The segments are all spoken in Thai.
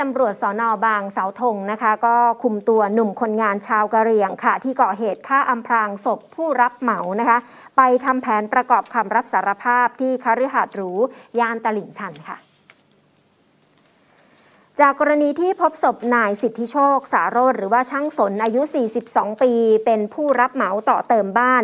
ตำรวจสอนอบางเสาธงนะคะ ก็คุมตัวหนุ่มคนงานชาวกะเหรี่ยงค่ะ ที่ก่อเหตุฆ่าอำพรางศพผู้รับเหมานะคะ ไปทำแผนประกอบคำรับสารภาพที่คฤหาสน์หรู ย่านตลิ่งชันค่ะจากกรณีที่พบศพนายสิทธิโชคสารโรธหรือว่าช่างสนอายุ 42 ปี เป็นผู้รับเหมาต่อเติมบ้าน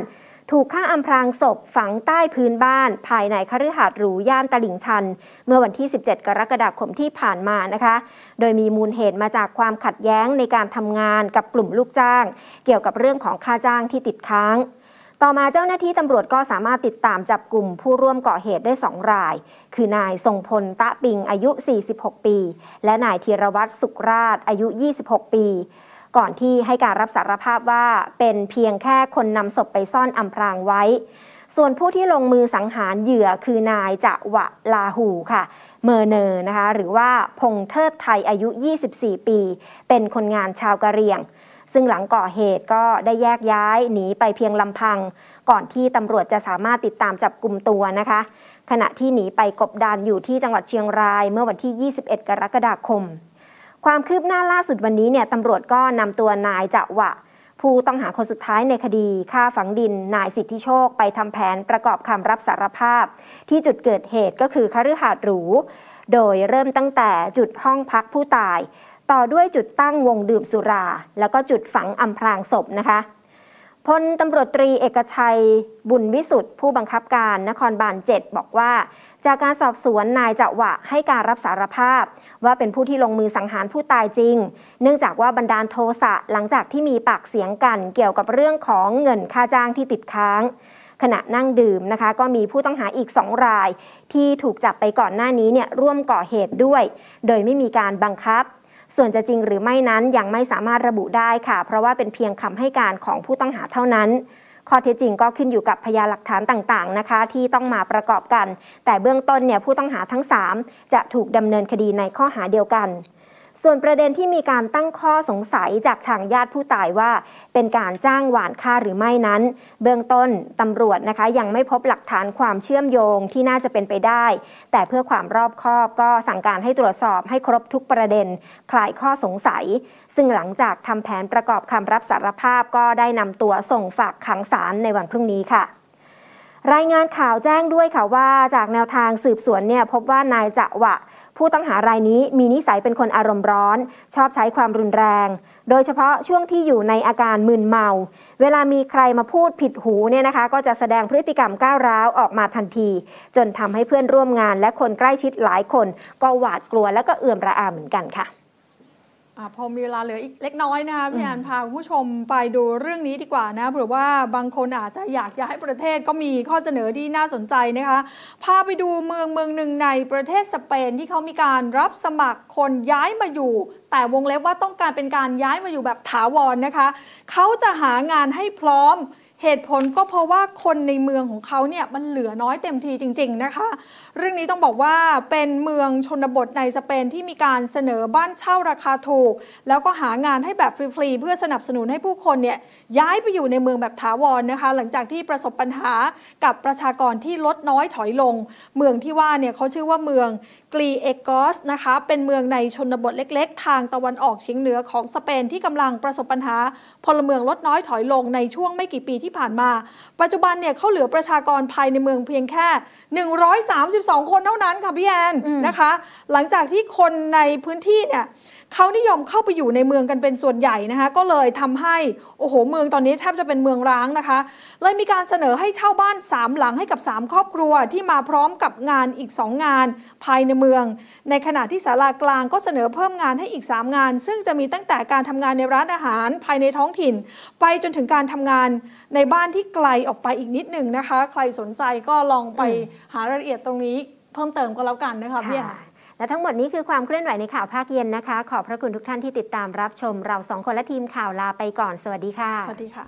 ถูกฆ่าอำพรางศพฝังใต้พื้นบ้าน ภายในคฤหาสน์หรูย่านตลิ่งชัน เมื่อวันที่ 17 กรกฎาคมที่ผ่านมานะคะ โดยมีมูลเหตุมาจากความขัดแย้งในการทำงานกับกลุ่มลูกจ้าง เกี่ยวกับเรื่องของค่าจ้างที่ติดค้างต่อมาเจ้าหน้าที่ตำรวจก็สามารถติดตามจับกลุ่มผู้ร่วมก่อเหตุได้สองราย คือ นายทรงพล ตะปิง อายุ 46 ปี และ นายธีรวัตรสุขราช อายุ 26 ปี ก่อนที่ให้การรับสารภาพว่าเป็นเพียงแค่คนนำศพไปซ่อนอำพรางไว้ ส่วนผู้ที่ลงมือสังหารเหยื่อคือ นายจะวะลาหู ค่ะ เมอร์เนอร์ นะคะ หรือว่าพงเทิดไทย อายุ 24 ปี เป็นคนงานชาวกะเหรี่ยงซึ่งหลังก่อเหตุก็ได้แยกย้ายหนีไปเพียงลำพัง ก่อนที่ตำรวจจะสามารถติดตามจับกลุ่มตัวนะคะ ขณะที่หนีไปกบดานอยู่ที่จังหวัดเชียงราย เมื่อวันที่ 21 กรกฎาคม ความคืบหน้าล่าสุดวันนี้เนี่ยตำรวจก็นำตัวนายจะวะ ผู้ต้องหาคนสุดท้ายในคดีฆ่าฝังดิน นายสิทธิโชคไปทำแผนประกอบคำรับสารภาพ ที่จุดเกิดเหตุก็คือคฤหาสน์หรูโดยเริ่มตั้งแต่จุดห้องพักผู้ตายต่อด้วยจุดตั้งวงดื่มสุรา แล้วก็จุดฝังอำพรางศพนะคะ พลตำรวจตรีเอกชัยบุญวิสุทธิ์ผู้บังคับการนครบาล7บอกว่า จากการสอบสวนนายจะวะให้การรับสารภาพ ว่าเป็นผู้ที่ลงมือสังหารผู้ตายจริง เนื่องจากว่าบรรดาลโทสะหลังจากที่มีปากเสียงกันเกี่ยวกับเรื่องของเงินค่าจ้างที่ติดค้าง ขณะนั่งดื่มนะคะก็มีผู้ต้องหาอีกสองราย ที่ถูกจับไปก่อนหน้านี้เนี่ยร่วมก่อเหตุด้วย โดยไม่มีการบังคับส่วนจะจริงหรือไม่นั้นยังไม่สามารถระบุได้ค่ะ เพราะว่าเป็นเพียงคำให้การของผู้ต้องหาเท่านั้น ข้อเท็จจริงก็ขึ้นอยู่กับพยานหลักฐานต่างๆนะคะ ที่ต้องมาประกอบกัน แต่เบื้องต้นเนี่ยผู้ต้องหาทั้ง 3 จะถูกดำเนินคดีในข้อหาเดียวกันส่วนประเด็นที่มีการตั้งข้อสงสัยจากทางญาติผู้ตายว่า เป็นการจ้างหวานค่าหรือไม่นั้น เบื้องต้น ตำรวจนะคะยังไม่พบหลักฐานความเชื่อมโยงที่น่าจะเป็นไปได้ แต่เพื่อความรอบคอบก็สั่งการให้ตรวจสอบให้ครบทุกประเด็นคลายข้อสงสัย ซึ่งหลังจากทำแผนประกอบคำรับสารภาพก็ได้นำตัวส่งฝากขังศาลในวันพรุ่งนี้ค่ะ รายงานข่าวแจ้งด้วยค่ะว่าจากแนวทางสืบสวนเนี่ยพบว่านายจะวะผู้ต้องหารายนี้มีนิสัยเป็นคนอารมณ์ร้อน ชอบใช้ความรุนแรง โดยเฉพาะช่วงที่อยู่ในอาการมึนเมา เวลามีใครมาพูดผิดหูเนี่ยนะคะ ก็จะแสดงพฤติกรรมก้าวร้าวออกมาทันที จนทำให้เพื่อนร่วมงานและคนใกล้ชิดหลายคน ก็หวาดกลัวและก็เอื่อมระอาเหมือนกันค่ะพอมีเวลาเหลืออีกเล็กน้อยนะคะพี่อันพาผู้ชมไปดูเรื่องนี้ดีกว่านะเผื่อว่าบางคนอาจจะอยากย้ายประเทศก็มีข้อเสนอที่น่าสนใจนะคะพาไปดูเมืองเมืองหนึ่งในประเทศสเปนที่เขามีการรับสมัครคนย้ายมาอยู่ แต่วงเล็บว่าต้องการเป็นการย้ายมาอยู่แบบถาวรนนะคะเขาจะหางานให้พร้อมเหตุผลก็เพราะว่าคนในเมืองของเขาเนี่ยมันเหลือน้อยเต็มทีจริงๆนะคะ เรื่องนี้ต้องบอกว่าเป็นเมืองชนบทในสเปนที่มีการเสนอบ้านเช่าราคาถูก แล้วก็หางานให้แบบฟรีๆเพื่อสนับสนุนให้ผู้คนเนี่ยย้ายไปอยู่ในเมืองแบบถาวรนนะคะหลังจากที่ประสบปัญหากับประชากรที่ลดน้อยถอยลง เมืองที่ว่าเนี่ยเขาชื่อว่าเมืองกรีเอกอสนะคะเป็นเมืองในชนบทเล็กๆทางตะวันออกเฉียงเหนือของสเปนที่กำลังประสบปัญหาพลเมืองลดน้อยถอยลงในช่วงไม่กี่ปีที่ที่ผ่านมาปัจจุบันเนี่ยเขาเหลือประชากรภายในเมืองเพียงแค่ 132 คนเท่านั้น ค่ะพี่แอนนะคะหลังจากที่คนในพื้นที่เนี่ยเขานิยมเข้าไปอยู่ในเมืองกันเป็นส่วนใหญ่นะคะก็เลยทำให้โอ้โหเมืองตอนนี้แทบจะเป็นเมืองร้างนะคะเลยมีการเสนอให้เช่าบ้าน3หลังให้กับ 3 ครอบครัวที่มาพร้อมกับงานอีก 2 งาน ภายในเมือง ในขณะที่ศาลากลางก็เสนอเพิ่มงานให้อีก 3 งาน ซึ่งจะมีตั้งแต่การทำงานในร้านอาหารภายในท้องถิ่น ไปจนถึงการทำงานนในบ้านที่ไกลออกไปอีกนิดหนึ่งนะคะ ใครสนใจก็ลองไปหารายละเอียดตรงนี้ เพิ่มเติมก็แล้วกันนะคะพี่และทั้งหมดนี้คือความเคลื่อนไหวในข่าวภาคเย็นนะคะ ขอบพระคุณทุกท่านที่ติดตามรับชม เราสองคนและทีมข่าวลาไปก่อนสวัสดีค่ะ สวัสดีค่ะ